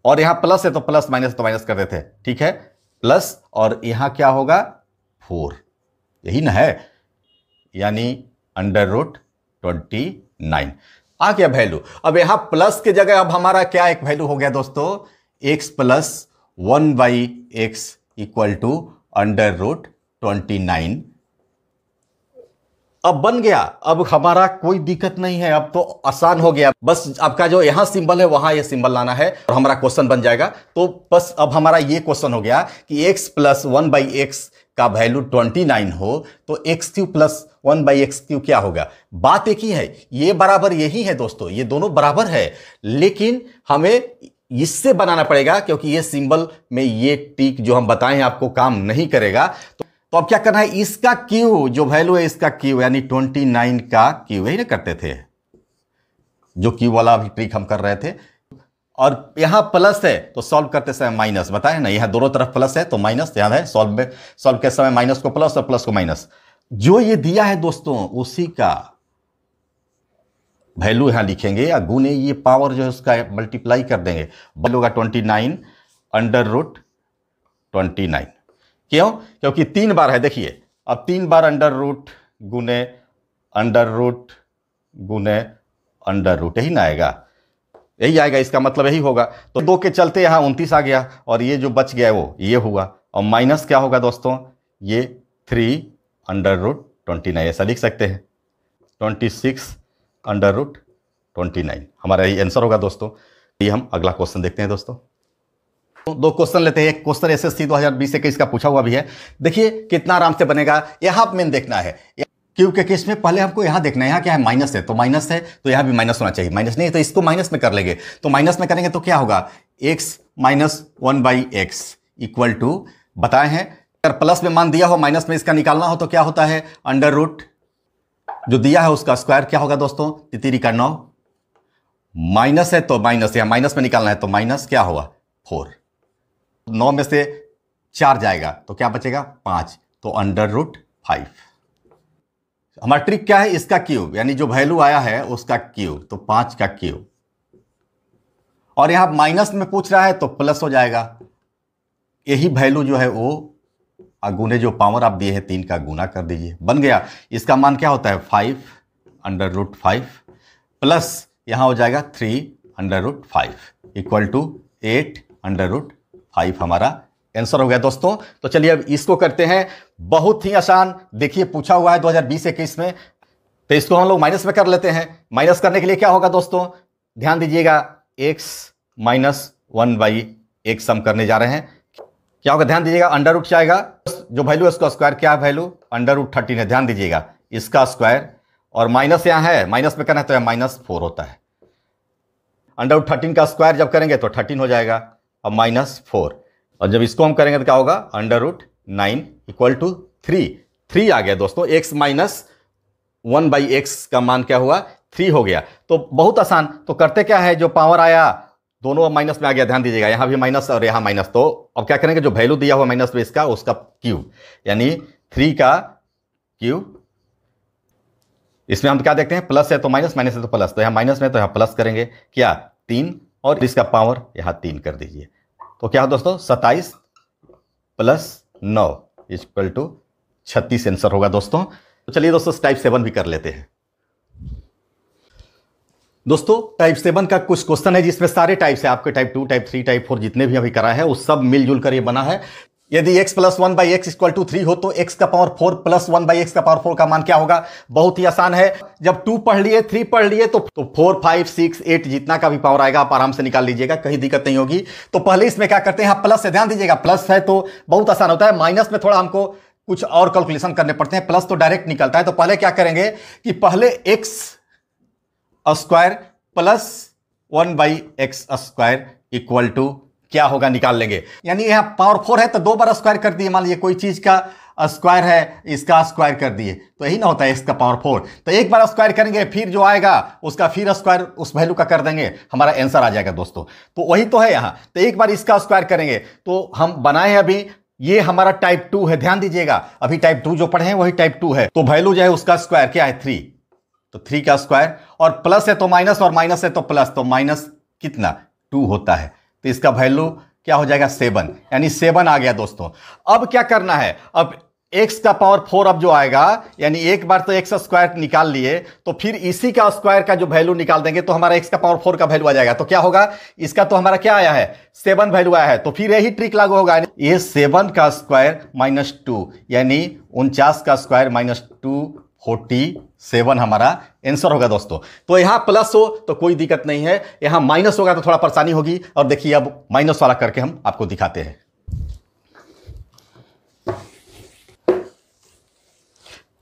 और यहां प्लस है तो प्लस माइनस तो माइनस करते थे ठीक है प्लस और यहां क्या होगा फोर यही ना है यानी अंडर रूट ट्वेंटी नाइन आ गया वैल्यू अब यहां प्लस की जगह अब हमारा क्या एक वैल्यू हो गया दोस्तों x plus one by x equal to under root twenty nine अब बन गया अब हमारा कोई दिक्कत नहीं है अब तो आसान हो गया बस आपका जो यहाँ सिंबल है वहाँ ये सिंबल लाना है और हमारा क्वेश्चन बन जाएगा तो बस अब हमारा ये क्वेश्चन हो गया कि x plus one by x का वैल्यू 29 हो तो x cube plus one by x cube क्या होगा बात एक ही है ये बराबर यही है दोस्तों ये दोनों बराबर है लेकिन हमें इससे बनाना पड़ेगा क्योंकि ये सिंबल में ये टीक जो हम बताएं आपको काम नहीं करेगा तो तो अब क्या करना है इसका क्यू जो वैल्यू है इसका क्यू यानी ट्वेंटी नाइन का क्यू यही ना करते थे जो क्यू वाला अभी ट्रिक हम कर रहे थे और यहां प्लस है तो सॉल्व करते समय माइनस बताए ना यहां दोनों तरफ प्लस है तो माइनस यहाँ है सॉल्व में सॉल्व के समय माइनस को प्लस और प्लस को माइनस जो ये दिया है दोस्तों उसी का वैल्यू यहां लिखेंगे या गुने ये पावर जो है उसका मल्टीप्लाई कर देंगे वैल्यू होगा twenty nine under root twenty nine क्यों क्योंकि तीन बार है देखिए अब तीन बार अंडर रूट गुने अंडर रूट गुने अंडर रूट यही ना आएगा यही आएगा इसका मतलब यही होगा तो दो के चलते यहाँ उनतीस आ गया और ये जो बच गया वो ये हुआ और माइनस क्या होगा दोस्तों ये three under root twenty nine ऐसा लिख सकते हैं twenty six under root twenty nine हमारा यही आंसर होगा दोस्तों ये हम अगला क्वेश्चन देखते हैं दोस्तों तो दो क्वेश्चन लेते हैं एक क्वेश्चन एस एस सी दो हजार बीस इक्कीस का पूछा हुआ भी है देखिए कितना आराम से बनेगा यहाँ मेन देखना है क्यू के केस में पहले हमको यहाँ देखना है यहाँ क्या है माइनस है तो माइनस है तो यहाँ भी माइनस होना चाहिए माइनस नहीं तो इसको माइनस में कर लेंगे तो माइनस में करेंगे तो क्या होगा x minus one by x equal to बताए हैं अगर प्लस में मान दिया हो माइनस में इसका निकालना हो तो क्या होता है अंडर रूट जो दिया है उसका स्क्वायर क्या होगा दोस्तों तितिरी का नौ माइनस है तो माइनस या माइनस में निकालना है तो माइनस क्या होगा फोर नौ में से चार जाएगा तो क्या बचेगा पांच तो अंडर रूट फाइव हमारा ट्रिक क्या है इसका क्यूब यानी जो वैल्यू आया है उसका क्यूब तो पांच का क्यूब और यहां माइनस में पूछ रहा है तो प्लस हो जाएगा यही वैल्यू जो है वो गुने जो पावर आप दिए हैं तीन का गुना कर दीजिए बन गया इसका मान क्या होता है five under root five plus यहां हो जाएगा three under root five equal to eight under root five हमारा आंसर हो गया दोस्तों तो चलिए अब इसको करते हैं बहुत ही आसान देखिए पूछा हुआ है 2020-21 में तो इसको हम लोग माइनस में कर लेते हैं माइनस करने के लिए क्या होगा दोस्तों ध्यान दीजिएगा एक्स माइनस वन बाई एक सम करने जा रहे हैं क्या होगा ध्यान दीजिएगा अंडर रूट जाएगा जो वैल्यू है उसका स्क्वायर क्या वैल्यू अंडर रूट थर्टीन है ध्यान दीजिएगा इसका स्क्वायर और माइनस यहाँ है माइनस में करना है तो यहाँ माइनस फोर होता है अंडर रूट थर्टीन का स्क्वायर जब करेंगे तो थर्टीन हो जाएगा और माइनस फोर और जब इसको हम करेंगे तो क्या होगा under root nine equal to three three आ गया दोस्तों x minus one by x का मान क्या हुआ थ्री हो गया तो बहुत आसान तो करते क्या है जो पावर आया दोनों माइनस में आ गया ध्यान दीजिएगा यहाँ भी माइनस और यहाँ माइनस तो अब क्या करेंगे जो वैल्यू दिया हुआ माइनस में इसका उसका क्यूब यानी थ्री का क्यूब इसमें हम क्या देखते हैं प्लस है तो माइनस माइनस है तो प्लस तो यहाँ माइनस में तो यहाँ प्लस करेंगे क्या तीन और इसका पावर यहाँ तीन कर दीजिए तो क्या दोस्तों सत्ताईस प्लस नौ इक्वल टू छत्तीस आंसर होगा दोस्तों तो चलिए दोस्तों टाइप सेवन भी कर लेते हैं दोस्तों टाइप सेवन का कुछ क्वेश्चन है जिसमें सारे टाइप है आपके type two type three type four जितने भी अभी करा है वो सब मिलजुल कर ये बना है यदि x plus one by x equal to three हो तो x का power four plus one by x का पावर फोर का मान क्या होगा बहुत ही आसान है जब टू पढ़ लिए थ्री पढ़ लिए तो तो फोर फाइव सिक्स एट जितना का भी पावर आएगा आप आराम से निकाल लीजिएगा कहीं दिक्कत नहीं होगी तो पहले इसमें क्या करते हैं आप प्लस से ध्यान दीजिएगा प्लस है तो बहुत आसान होता है माइनस में थोड़ा हमको कुछ और कैलकुलेशन करने पड़ते हैं प्लस तो डायरेक्ट निकलता है तो पहले क्या करेंगे कि पहले x square plus one by x square equal to क्या होगा निकाल लेंगे यानी यहाँ पावर फोर है तो दो बार स्क्वायर कर दिए मान लीजिए कोई चीज़ का स्क्वायर है इसका स्क्वायर कर दिए तो यही ना होता है इसका पावर फोर तो एक बार स्क्वायर करेंगे फिर जो आएगा उसका फिर स्क्वायर उस वैल्यू का कर देंगे हमारा आंसर आ जाएगा दोस्तों तो वही तो है यहाँ तो एक बार इसका स्क्वायर करेंगे तो हम बनाए अभी ये हमारा टाइप टू है ध्यान दीजिएगा अभी टाइप टू जो पढ़े हैं वही टाइप टू है तो वैल्यू जो है उसका स्क्वायर क्या है थ्री तो थ्री का स्क्वायर और प्लस है तो माइनस और माइनस है तो प्लस तो माइनस कितना टू होता है तो इसका वैल्यू क्या हो जाएगा सेवन यानी सेवन आ गया दोस्तों अब क्या करना है अब एक्स का पावर फोर अब जो आएगा यानी एक बार तो एक्स स्क्वायर निकाल लिए तो फिर इसी का स्क्वायर का जो वैल्यू निकाल देंगे तो हमारा एक्स का पावर फोर का वैल्यू आ जाएगा तो क्या होगा इसका तो हमारा क्या आया है सेवन वैल्यू आया है तो फिर यही ट्रिक लागू होगा ये सेवन का स्क्वायर माइनस टू यानी उनचास का square minus two forty seven हमारा आंसर होगा दोस्तों तो यहाँ प्लस हो तो कोई दिक्कत नहीं है यहाँ माइनस होगा तो थोड़ा परेशानी होगी और देखिए अब माइनस वाला करके हम आपको दिखाते हैं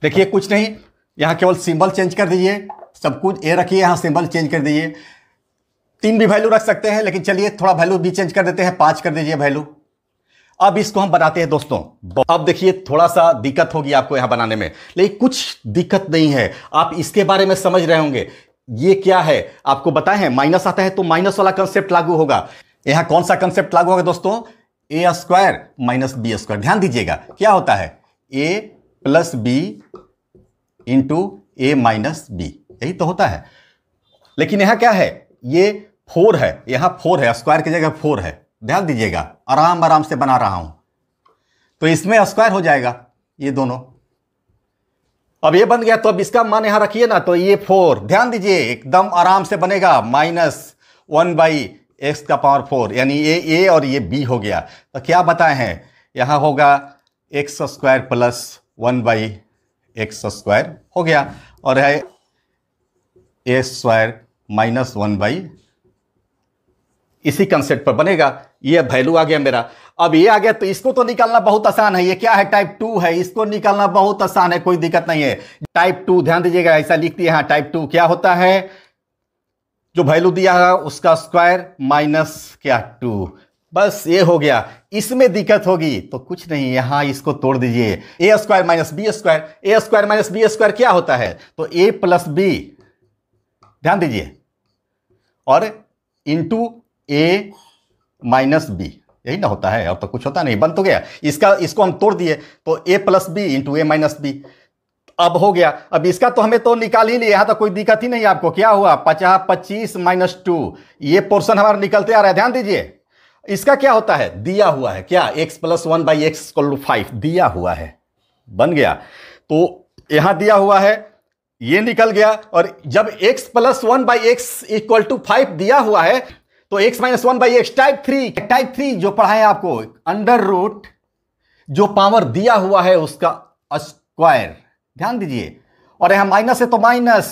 देखिए कुछ नहीं यहाँ केवल सिंबल चेंज कर दीजिए सब कुछ ए रखिए यहाँ सिंबल चेंज कर दीजिए तीन भी वैल्यू रख सकते हैं लेकिन चलिए थोड़ा वैल्यू भी चेंज कर देते हैं पाँच कर दीजिए वैल्यू अब इसको हम बनाते हैं दोस्तों अब देखिए थोड़ा सा दिक्कत होगी आपको यहां बनाने में लेकिन कुछ दिक्कत नहीं है आप इसके बारे में समझ रहे होंगे ये क्या है आपको बताएं हैं माइनस आता है तो माइनस वाला कंसेप्ट लागू होगा यहां कौन सा कंसेप्ट लागू होगा दोस्तों a square minus b square ध्यान दीजिएगा क्या होता है a plus b into a minus b यही तो होता है लेकिन यहां क्या है ये फोर है यहां फोर है स्क्वायर की जगह फोर है ध्यान दीजिएगा आराम आराम से बना रहा हूं तो इसमें स्क्वायर हो जाएगा ये दोनों अब ये बन गया तो अब इसका मान यहां रखिए ना तो ये फोर ध्यान दीजिए एकदम आराम से बनेगा माइनस वन बाई एक्स का पावर फोर यानी ये ए और ये बी हो गया तो क्या बताए हैं यहां होगा x square plus one by x square हो गया और है a square minus one by इसी कंसेप्ट पर बनेगा ये वैल्यू आ गया मेरा अब ये आ गया तो इसको तो निकालना बहुत आसान है ये क्या है टाइप टू है इसको निकालना बहुत आसान है कोई दिक्कत नहीं है टाइप टू ध्यान दीजिएगा ऐसा लिख दिया हाँ टाइप टू क्या होता है जो वैल्यू दिया है उसका स्क्वायर माइनस क्या टू बस ये हो गया इसमें दिक्कत होगी तो कुछ नहीं यहां इसको तोड़ दीजिए a square minus b square a square minus b square क्या होता है तो ए प्लस बी ध्यान दीजिए और इंटू ए माइनस बी यही ना होता है और तो कुछ होता नहीं बन तो गया इसका इसको हम तोड़ दिए तो a plus b into a minus b अब हो गया अब इसका तो हमें तो निकाल ही नहीं यहां तो कोई दिक्कत ही नहीं आपको क्या हुआ पचास पच्चीस माइनस टू ये पोर्सन हमारा निकलते आ रहा है ध्यान दीजिए इसका क्या होता है दिया हुआ है क्या x plus one by x five दिया हुआ है बन गया तो यहां दिया हुआ है ये निकल गया और जब x plus one by x equal to five दिया हुआ है तो x minus one by x type three type three जो पढ़ाए आपको अंडर रूट जो पावर दिया हुआ है उसका स्क्वायर ध्यान दीजिए और यहां माइनस है तो माइनस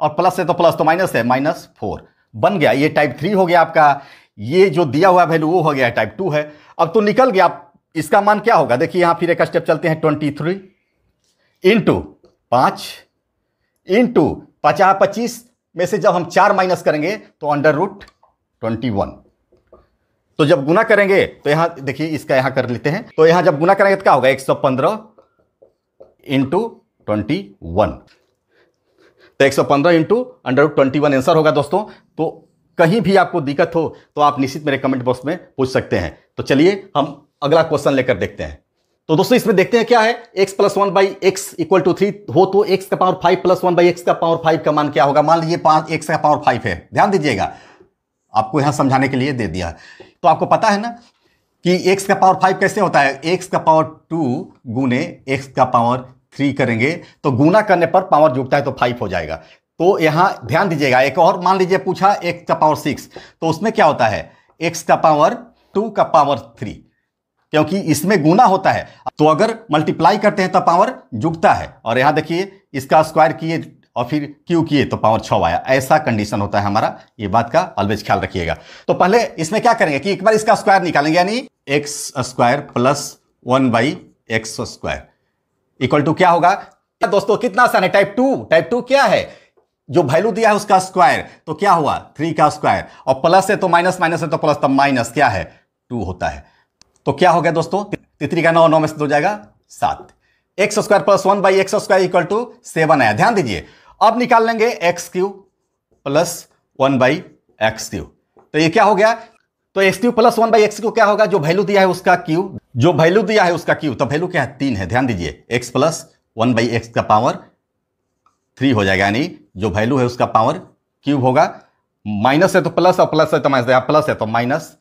और प्लस है तो प्लस तो माइनस है माइनस फोर बन गया ये टाइप थ्री हो गया आपका ये जो दिया हुआ वैल्यू वो हो गया टाइप टू है अब तो निकल गया आप इसका मान क्या होगा देखिए यहां फिर एक स्टेप चलते हैं ट्वेंटी थ्री इंटू इन इंटू पचास पच्चीस में से जब हम चार माइनस करेंगे तो अंडर रूट ट्वेंटी वन तो जब गुना करेंगे तो यहां देखिए इसका यहां कर लेते हैं तो यहां जब गुना करेंगे तो क्या होगा एक सौ पंद्रह इंटू ट्वेंटी वन तो एक सौ पंद्रह into under twenty one answer होगा दोस्तों तो कहीं भी आपको दिक्कत हो तो आप निश्चित मेरे कमेंट बॉक्स में पूछ सकते हैं तो चलिए हम अगला क्वेश्चन लेकर देखते हैं तो दोस्तों इसमें देखते हैं क्या है x plus one by x equal to three हो तो x का power five plus one by x का पावर फाइव का मान क्या होगा मान लीजिए पांच x का पावर फाइव है ध्यान दीजिएगा आपको यहां समझाने के लिए दे दिया तो आपको पता है ना कि एक्स का पावर फाइव कैसे होता है एक्स का पावर टू गुने एक्स का पावर थ्री करेंगे तो गुना करने पर पावर जुटता है तो फाइव हो जाएगा तो यहां ध्यान दीजिएगा एक और मान लीजिए पूछा एक्स का पावर सिक्स तो उसमें क्या होता है एक्स का पावर टू का पावर थ्री क्योंकि इसमें गुना होता है तो अगर मल्टीप्लाई करते हैं तो पावर जुगता है और यहां देखिए इसका स्क्वायर किए और फिर क्यू किए तो पावर छ आया ऐसा कंडीशन होता है हमारा ये बात का ऑलवेज ख्याल रखिएगा तो पहले इसमें क्या करेंगे कि एक बार इसका स्क्वायर निकालेंगे यानी x square plus one by x square equal to क्या होगा दोस्तों कितना आसान है टाइप टू टाइप टू क्या है जो वैल्यू दिया है उसका स्क्वायर तो क्या हुआ थ्री का स्क्वायर और प्लस है तो माइनस माइनस है तो प्लस तब माइनस क्या है टू होता है तो क्या हो गया दोस्तों तितरी का नौ नौ में से दो जाएगा सात x square plus one by x square equal to seven आया ध्यान दीजिए अब निकाल लेंगे x cube plus one by x cube तो ये क्या हो गया तो x cube plus one by x cube क्या होगा जो वैल्यू दिया है उसका क्यू जो वैल्यू दिया है उसका क्यू तो वैल्यू क्या है तीन है ध्यान दीजिए x plus one by x का पावर थ्री हो जाएगा यानी जो वैल्यू है उसका पावर क्यूब होगा माइनस है तो प्लस और प्लस है तो माइनस प्लस है तो माइनस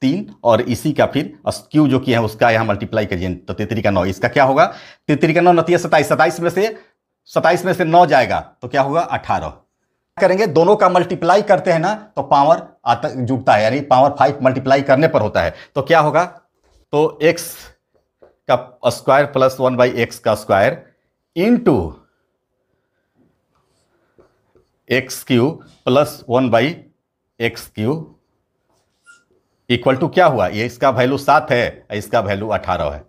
तीन और इसी का फिर क्यू जो किया है उसका यहाँ मल्टीप्लाई करिए तो तितरी का नौ इसका क्या होगा तितरी का नौ नतीय सताइस सताइस में से सताइस में से नौ जाएगा तो क्या होगा अठारह करेंगे दोनों का मल्टीप्लाई करते हैं ना तो पावर आता है यानी पावर फाइव मल्टीप्लाई करने पर होता है तो क्या होगा तो एक्स का square plus one by x का square into x cube plus one by x cube equal to क्या हुआ ये इसका वैल्यू सात है इसका वैल्यू अठारह है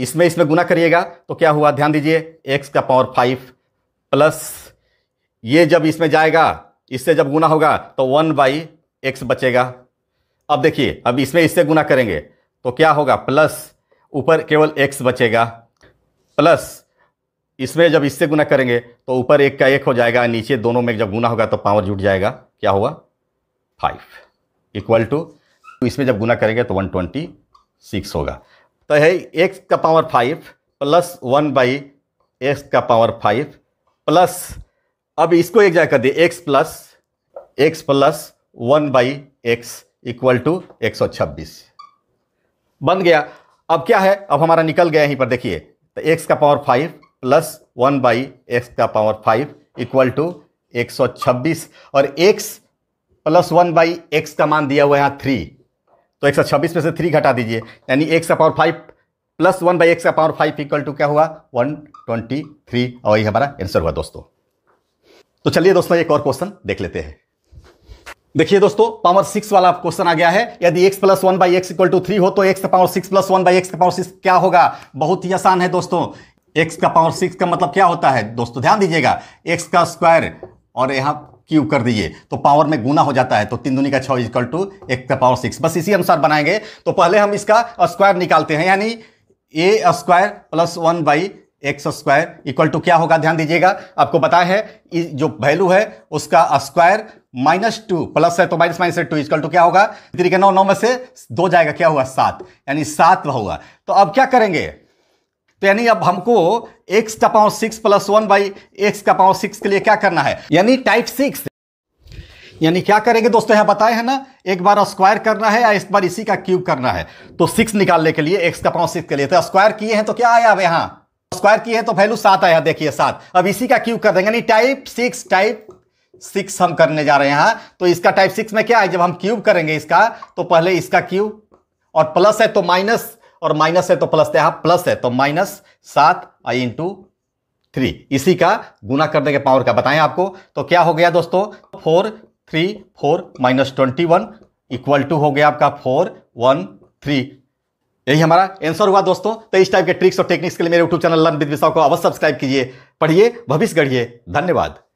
इसमें इसमें गुना करिएगा तो क्या हुआ ध्यान दीजिए एक्स का पावर फाइव प्लस ये जब इसमें जाएगा इससे जब गुना होगा तो वन बाई एक्स बचेगा अब देखिए अब इसमें इससे गुना करेंगे तो क्या होगा प्लस ऊपर केवल एक्स बचेगा प्लस इसमें जब इससे गुना करेंगे तो ऊपर एक का एक हो जाएगा नीचे दोनों में जब गुना होगा तो पावर जुट जाएगा क्या हुआ फाइव इक्वल टू इसमें जब गुना करेंगे तो वन ट्वेंटी सिक्स होगा तो है एक्स का power five plus one by x का पावर फाइव प्लस अब इसको एक जगह कर दिए x plus x plus one by x equal to एक सौ छब्बीस बन गया अब क्या है अब हमारा निकल गया यहीं पर देखिए तो एक्स का power five plus one by x का पावर फाइव इक्वल टू एक सौ छब्बीस और x plus one by x का मान दिया हुआ है यहाँ थ्री तो एक में से थ्री घटा दीजिए यानी एक का power five plus one by एक का पावर फाइव इक्वल टू क्या हुआ वन ट्वेंटी थ्री और यही हमारा आंसर हुआ दोस्तों तो चलिए दोस्तों एक और क्वेश्चन देख लेते हैं देखिए दोस्तों पावर सिक्स वाला क्वेश्चन आ गया है यदि x plus one by x equal to three हो तो एक्स का power six plus one by x का पावर सिक्स क्या होगा बहुत ही आसान है दोस्तों एक्स का पावर सिक्स का मतलब क्या होता है दोस्तों ध्यान दीजिएगा एक्स का स्क्वायर और यहाँ क्यूब कर दिए तो पावर में गुना हो जाता है तो तीन दुनिया का छः टू एक का पावर सिक्स बस इसी अनुसार बनाएंगे तो पहले हम इसका स्क्वायर निकालते हैं यानी a square plus one by x square equal to क्या होगा ध्यान दीजिएगा आपको बताया है जो वैल्यू है उसका स्क्वायर माइनस टू प्लस है तो minus minus two equal to क्या होगा तरीके नौ नौ में से दो जाएगा क्या हुआ सात यानी सात होगा तो अब क्या करेंगे तो यानी अब हमको एक्स का power six plus one by x का पावर सिक्स के लिए क्या करना है यानी टाइप सिक्स यानी क्या करेंगे दोस्तों यहाँ बताए हैं ना एक बार स्क्वायर करना है या इस बार इसी का क्यूब करना है तो सिक्स निकालने के लिए एक्स का पावर सिक्स के लिए तो स्क्वायर किए हैं तो क्या आया अब यहाँ स्क्वायर किए हैं तो वैल्यू सात आया देखिए सात अब इसी का क्यूब कर देंगे यानी टाइप सिक्स टाइप सिक्स हम करने जा रहे हैं यहाँ तो इसका टाइप सिक्स में क्या है जब हम क्यूब करेंगे इसका तो पहले इसका क्यूब और प्लस है तो माइनस और माइनस है तो प्लस यहाँ प्लस है तो माइनस सात आई इंटू थ्री इसी का गुना करने के पावर का बताएं आपको तो क्या हो गया दोस्तों four three four minus twenty one equal to हो गया आपका फोर वन थ्री यही हमारा आंसर हुआ दोस्तों तो इस टाइप के ट्रिक्स और टेक्निक्स के लिए मेरे YouTube channel learn with Vishav को अवश्य सब्सक्राइब कीजिए पढ़िए भविष्य गढ़िए धन्यवाद